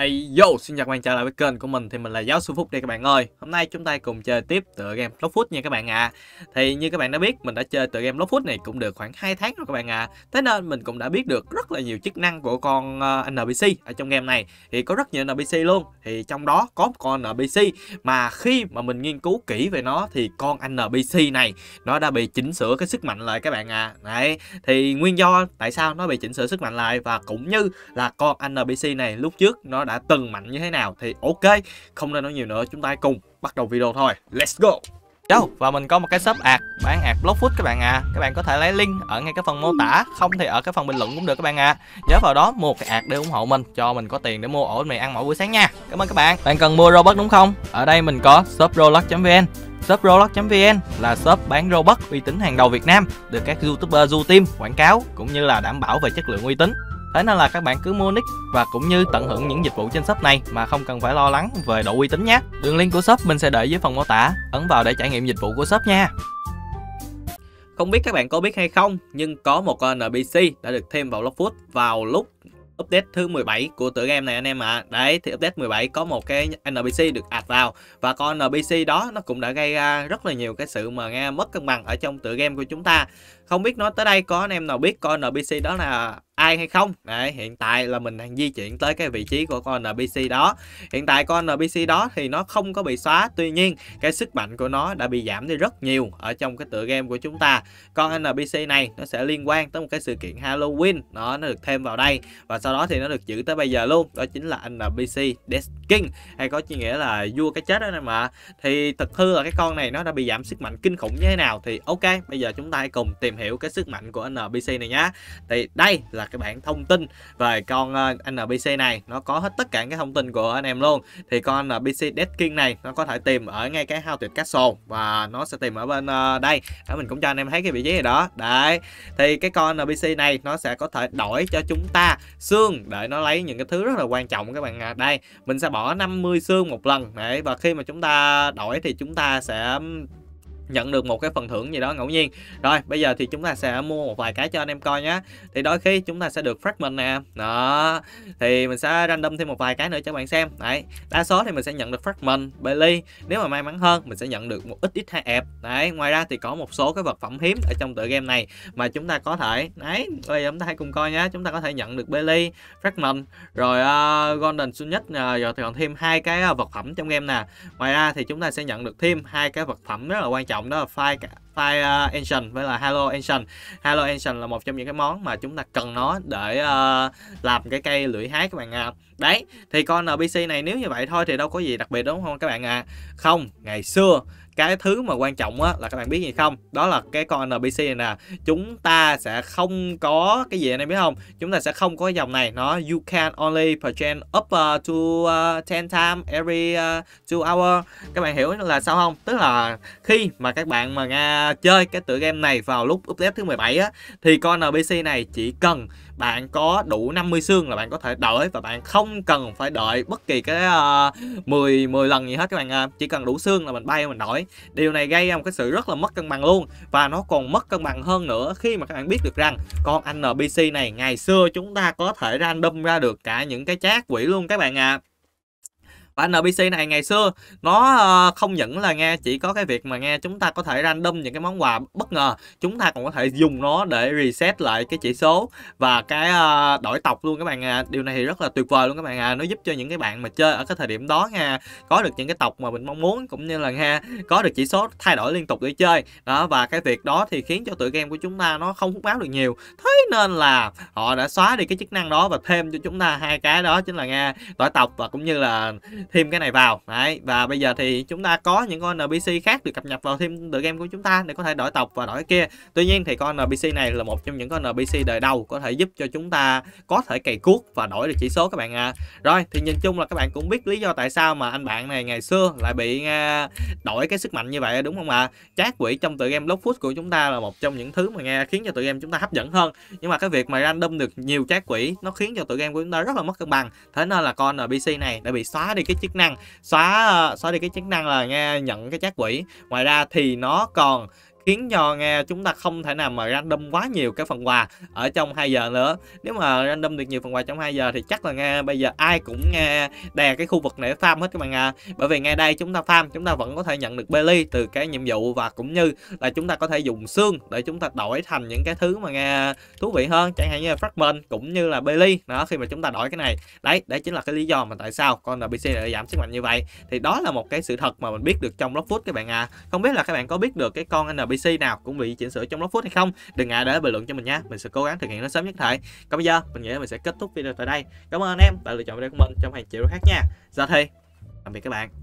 Hey yo, xin chào các bạn trở lại với kênh của mình thì mình là giáo sư Phúc đây các bạn ơi Hôm nay chúng ta cùng chơi tiếp tựa game Block Food nha các bạn ạ à. Thì như các bạn đã biết mình đã chơi tựa game Block Food này cũng được khoảng 2 tháng rồi các bạn ạ à. Thế nên mình cũng đã biết được rất là nhiều chức năng của con ờ, NPC ở trong game này Thì có rất nhiều NPC luôn Thì trong đó có một con NPC mà khi mà mình nghiên cứu kỹ về nó thì con NPC này nó đã bị chỉnh sửa cái sức mạnh lại các bạn ạ à. Đấy, thì nguyên do tại sao nó bị chỉnh sửa sức mạnh lại và cũng như là con NPC này lúc trước nó đã đã từng mạnh như thế nào thì ok không nên nói nhiều nữa chúng ta cùng bắt đầu video thôi let's go đâu và mình có một cái shop ạt bán ạt blockfood các bạn à các bạn có thể lấy link ở ngay cái phần mô tả không thì ở cái phần bình luận cũng được các bạn à nhớ vào đó một cái ạt để ủng hộ mình cho mình có tiền để mua ổ này ăn mỗi buổi sáng nha cảm ơn các bạn bạn cần mua robot đúng không ở đây mình có shop roblox vn Shop Roblox.vn là shop bán robot uy tín hàng đầu Việt Nam được các YouTuber du team quảng cáo cũng như là đảm bảo về chất lượng uy tín. Thế nên là các bạn cứ mua nick và cũng như tận hưởng những dịch vụ trên shop này mà không cần phải lo lắng về độ uy tín nhé. Đường link của shop mình sẽ để dưới phần mô tả, ấn vào để trải nghiệm dịch vụ của shop nha. Không biết các bạn có biết hay không, nhưng có một con NPC đã được thêm vào Logfoot vào lúc update thứ 17 của tựa game này anh em ạ. À. Đấy thì update 17 có một cái NPC được ạt vào và con NPC đó nó cũng đã gây ra rất là nhiều cái sự mà nghe mất cân bằng ở trong tựa game của chúng ta. Không biết nói tới đây có anh em nào biết con NPC đó là ai hay không đấy hiện tại là mình đang di chuyển tới cái vị trí của con NPC đó hiện tại con NPC đó thì nó không có bị xóa tuy nhiên cái sức mạnh của nó đã bị giảm đi rất nhiều ở trong cái tựa game của chúng ta con NPC này nó sẽ liên quan tới một cái sự kiện Halloween đó nó được thêm vào đây và sau đó thì nó được giữ tới bây giờ luôn đó chính là NPC Death King hay có nghĩa là vua cái chết đó nè mà thì thật hư là cái con này nó đã bị giảm sức mạnh kinh khủng như thế nào thì ok bây giờ chúng ta hãy cùng tìm hiểu cái sức mạnh của NPC này nhá thì đây là cái bạn thông tin về con ờ, NPC này nó có hết tất cả các thông tin của anh em luôn thì con NPC Dead King này nó có thể tìm ở ngay cái hao tuyệt castle và nó sẽ tìm ở bên ờ, đây đó, mình cũng cho anh em thấy cái vị trí này đó đấy thì cái con NPC này nó sẽ có thể đổi cho chúng ta xương để nó lấy những cái thứ rất là quan trọng các bạn à. đây mình sẽ bỏ 50 xương một lần đấy và khi mà chúng ta đổi thì chúng ta sẽ nhận được một cái phần thưởng gì đó ngẫu nhiên rồi bây giờ thì chúng ta sẽ mua một vài cái cho anh em coi nhé thì đôi khi chúng ta sẽ được fragment nè đó thì mình sẽ random thêm một vài cái nữa cho bạn xem đấy đa số thì mình sẽ nhận được fragment belly nếu mà may mắn hơn mình sẽ nhận được một ít ít hai ẹp đấy ngoài ra thì có một số cái vật phẩm hiếm ở trong tựa game này mà chúng ta có thể đấy bây giờ chúng ta hãy cùng coi nhé chúng ta có thể nhận được belly fragment rồi uh, golden sun nhất ờ, rồi thì còn thêm hai cái ờ, vật phẩm trong game nè ngoài ra thì chúng ta sẽ nhận được thêm hai cái vật phẩm rất là quan trọng trọng đó là file file uh, engine với là hello engine hello engine là một trong những cái món mà chúng ta cần nó để uh, làm cái cây lưỡi hái các bạn ạ à. đấy thì con npc này nếu như vậy thôi thì đâu có gì đặc biệt đúng không các bạn ạ à? không ngày xưa cái thứ mà quan trọng á là các bạn biết gì không đó là cái con NPC này nè chúng ta sẽ không có cái gì anh em biết không chúng ta sẽ không có cái dòng này nó you can only purchase up uh, to uh, 10 time every uh, 2 hour các bạn hiểu là sao không tức là khi mà các bạn mà nghe chơi cái tựa game này vào lúc update thứ 17 á thì con NPC này chỉ cần bạn có đủ 50 xương là bạn có thể đợi và bạn không cần phải đợi bất kỳ cái uh, 10 10 lần gì hết các bạn uh, chỉ cần đủ xương là mình bay mình đổi điều này gây ra một cái sự rất là mất cân bằng luôn và nó còn mất cân bằng hơn nữa khi mà các bạn biết được rằng con NPC này ngày xưa chúng ta có thể random ra được cả những cái chát quỷ luôn các bạn ạ à ở NPC này ngày xưa nó ờ, không những là nghe chỉ có cái việc mà nghe chúng ta có thể random những cái món quà bất ngờ chúng ta còn có thể dùng nó để reset lại cái chỉ số và cái ờ, đổi tộc luôn các bạn à điều này thì rất là tuyệt vời luôn các bạn à nó giúp cho những cái bạn mà chơi ở cái thời điểm đó nha có được những cái tộc mà mình mong muốn cũng như là nghe có được chỉ số thay đổi liên tục để chơi đó và cái việc đó thì khiến cho tựa game của chúng ta nó không hút máu được nhiều thế nên là họ đã xóa đi cái chức năng đó và thêm cho chúng ta hai cái đó chính là nghe đổi tộc và cũng như là thêm cái này vào đấy và bây giờ thì chúng ta có những con NPC khác được cập nhật vào thêm tựa game của chúng ta để có thể đổi tộc và đổi kia tuy nhiên thì con NPC này là một trong những con NPC đời đầu có thể giúp cho chúng ta có thể cày cuốc và đổi được chỉ số các bạn à rồi thì nhìn chung là các bạn cũng biết lý do tại sao mà anh bạn này ngày xưa lại bị à, đổi cái sức mạnh như vậy đúng không ạ à? chát quỷ trong tựa game Blockfoot của chúng ta là một trong những thứ mà nghe khiến cho tựa game chúng ta hấp dẫn hơn nhưng mà cái việc mà random được nhiều chát quỷ nó khiến cho tựa game của chúng ta rất là mất cân bằng thế nên là con NPC này đã bị xóa đi cái chức năng xóa ờ, xóa đi cái chức năng là nghe nhận cái chat quỷ ngoài ra thì nó còn khiến cho nghe chúng ta không thể nào mà random quá nhiều cái phần quà ở trong 2 giờ nữa nếu mà random được nhiều phần quà trong 2 giờ thì chắc là nghe bây giờ ai cũng nghe đè cái khu vực này farm hết các bạn à bởi vì ngay đây chúng ta farm chúng ta vẫn có thể nhận được belly từ cái nhiệm vụ và cũng như là chúng ta có thể dùng xương để chúng ta đổi thành những cái thứ mà nghe thú vị hơn chẳng hạn như fragment cũng như là belly đó khi mà chúng ta đổi cái này đấy đấy chính là cái lý do mà tại sao con npc lại giảm sức mạnh như vậy thì đó là một cái sự thật mà mình biết được trong logfoot các bạn à không biết là các bạn có biết được cái con npc PC nào cũng bị chỉnh sửa trong lốc phút hay không đừng ngại để bình luận cho mình nha mình sẽ cố gắng thực hiện nó sớm nhất thể còn bây giờ mình nghĩ mình sẽ kết thúc video tại đây cảm ơn anh em đã lựa chọn video của mình trong hàng triệu khác nha giờ thì tạm biệt các bạn